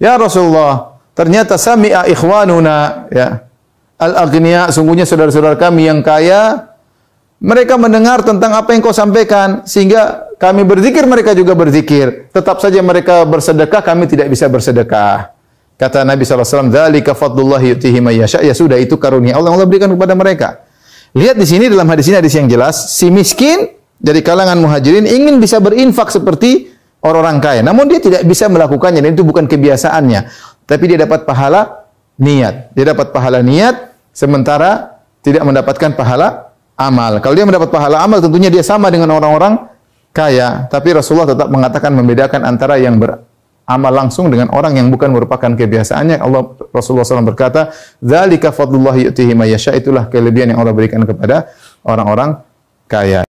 "Ya Rasulullah, ternyata sami'a ikhwanuna ya al-aghnia sungguhnya saudara-saudara kami yang kaya mereka mendengar tentang apa yang kau sampaikan sehingga kami berzikir mereka juga berzikir tetap saja mereka bersedekah kami tidak bisa bersedekah kata Nabi SAW dzalika fadlullah yu'tihi mayyasha. ya sudah itu karunia Allah Allah berikan kepada mereka lihat di sini dalam hadis ini hadis yang jelas si miskin dari kalangan muhajirin ingin bisa berinfak seperti orang-orang kaya. Namun dia tidak bisa melakukannya dan itu bukan kebiasaannya. Tapi dia dapat pahala niat. Dia dapat pahala niat sementara tidak mendapatkan pahala amal. Kalau dia mendapat pahala amal tentunya dia sama dengan orang-orang kaya. Tapi Rasulullah tetap mengatakan membedakan antara yang beramal langsung dengan orang yang bukan merupakan kebiasaannya. Allah Rasulullah SAW berkata, Zalika fadlullahi yu'tihi may Itulah kelebihan yang Allah berikan kepada orang-orang kaya.